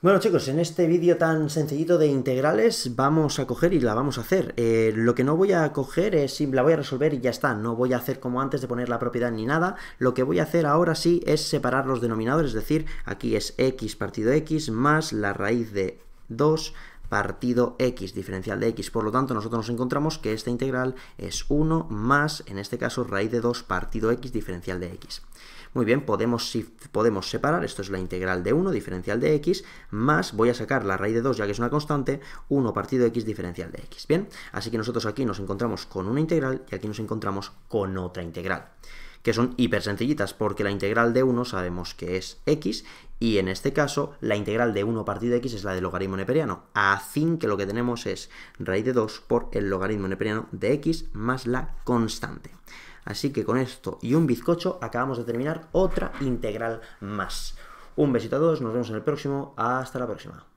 Bueno chicos, en este vídeo tan sencillito de integrales vamos a coger y la vamos a hacer. Eh, lo que no voy a coger es, la voy a resolver y ya está, no voy a hacer como antes de poner la propiedad ni nada. Lo que voy a hacer ahora sí es separar los denominadores, es decir, aquí es x partido x más la raíz de 2 partido x, diferencial de x. Por lo tanto, nosotros nos encontramos que esta integral es 1 más, en este caso, raíz de 2 partido x, diferencial de x. Muy bien, podemos, podemos separar, esto es la integral de 1, diferencial de x, más, voy a sacar la raíz de 2, ya que es una constante, 1 partido x, diferencial de x. Bien, así que nosotros aquí nos encontramos con una integral y aquí nos encontramos con otra integral que son hiper sencillitas, porque la integral de 1 sabemos que es x, y en este caso la integral de 1 partido de x es la del logaritmo neperiano, a fin que lo que tenemos es raíz de 2 por el logaritmo neperiano de x más la constante. Así que con esto y un bizcocho acabamos de terminar otra integral más. Un besito a todos, nos vemos en el próximo, hasta la próxima.